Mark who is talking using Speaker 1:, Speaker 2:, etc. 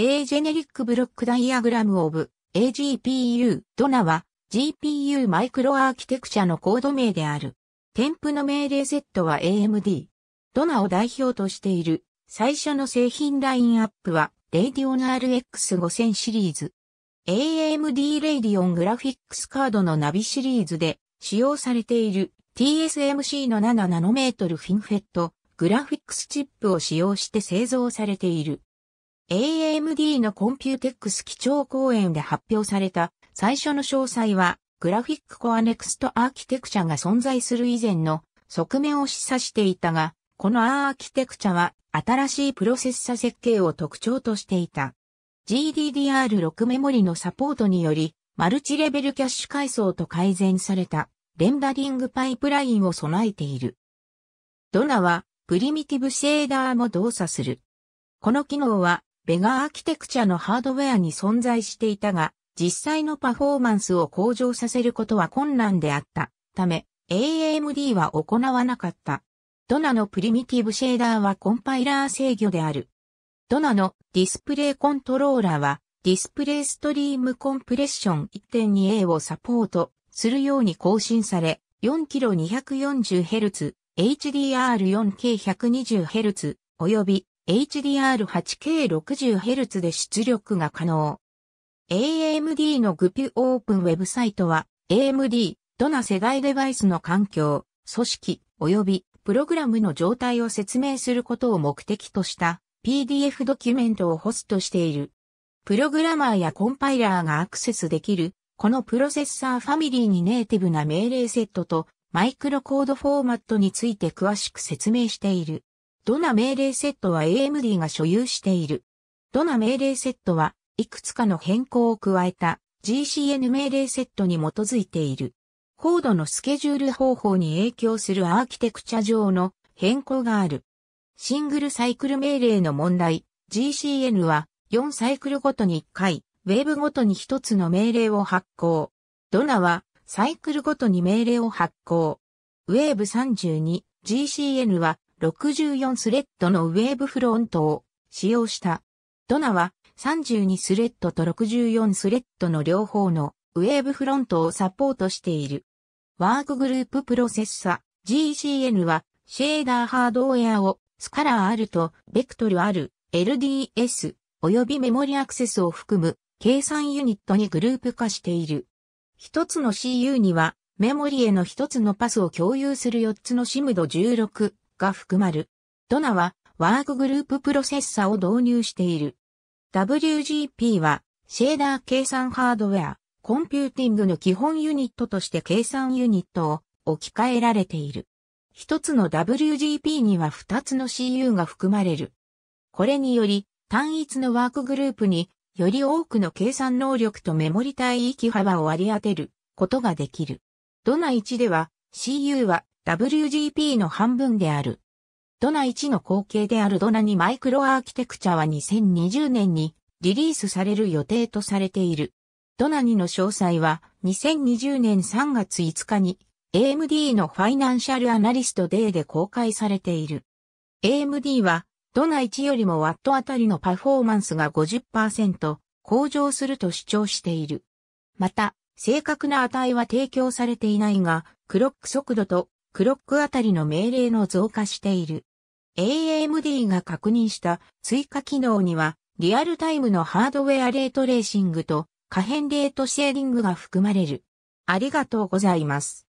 Speaker 1: A Generic Block Diagram of AGPU ドナは GPU マイクロアーキテクチャのコード名である。添付の命令セットは AMD。ドナを代表としている最初の製品ラインアップは Radeon RX 5000シリーズ。AMD Radeon Graphics カードのナビシリーズで使用されている TSMC の7メートルフィンフェットグラフィックスチップを使用して製造されている。AMD のコンピューテックス基調講演で発表された最初の詳細は、グラフィックコアネクストアーキテクチャが存在する以前の側面を示唆していたが、このアーキテクチャは新しいプロセッサ設計を特徴としていた。GDDR6 メモリのサポートにより、マルチレベルキャッシュ階層と改善されたレンダリングパイプラインを備えている。ドナはプリミティブシェーダーも動作する。この機能はベガアーキテクチャのハードウェアに存在していたが、実際のパフォーマンスを向上させることは困難であったため、AMD は行わなかった。ドナのプリミティブシェーダーはコンパイラー制御である。ドナのディスプレイコントローラーはディスプレイストリームコンプレッション 1.2A をサポートするように更新され、4kg240Hz、HDR4K120Hz 及び HDR8K60Hz で出力が可能。AMD のグピュオープンウェブサイトは AMD、どな世代デバイスの環境、組織、及びプログラムの状態を説明することを目的とした PDF ドキュメントをホストしている。プログラマーやコンパイラーがアクセスできる、このプロセッサーファミリーにネイティブな命令セットとマイクロコードフォーマットについて詳しく説明している。ドナ命令セットは AMD が所有している。ドナ命令セットは、いくつかの変更を加えた GCN 命令セットに基づいている。コードのスケジュール方法に影響するアーキテクチャ上の変更がある。シングルサイクル命令の問題、GCN は4サイクルごとに1回、ウェーブごとに1つの命令を発行。ドナはサイクルごとに命令を発行。ウェーブ 32GCN は64スレッドのウェーブフロントを使用した。ドナは32スレッドと64スレッドの両方のウェーブフロントをサポートしている。ワークグループプロセッサ GCN はシェーダーハードウェアをスカラーあるとベクトルある LDS 及びメモリアクセスを含む計算ユニットにグループ化している。一つの CU にはメモリへの一つのパスを共有する4つのシムド16が含まる。ドナはワークグループプロセッサを導入している。WGP はシェーダー計算ハードウェア、コンピューティングの基本ユニットとして計算ユニットを置き換えられている。一つの WGP には二つの CU が含まれる。これにより単一のワークグループにより多くの計算能力とメモリ帯域幅を割り当てることができる。ドナ1では CU は WGP の半分である。ドナ1の後継であるドナ2マイクロアーキテクチャは2020年にリリースされる予定とされている。ドナ2の詳細は2020年3月5日に AMD のファイナンシャルアナリストデーで公開されている。AMD はドナ1よりもワットあたりのパフォーマンスが50%向上すると主張している。また、正確な値は提供されていないが、クロック速度とクロックあたりの命令の増加している。AMD が確認した追加機能には、リアルタイムのハードウェアレートレーシングと可変レートシェーディングが含まれる。ありがとうございます。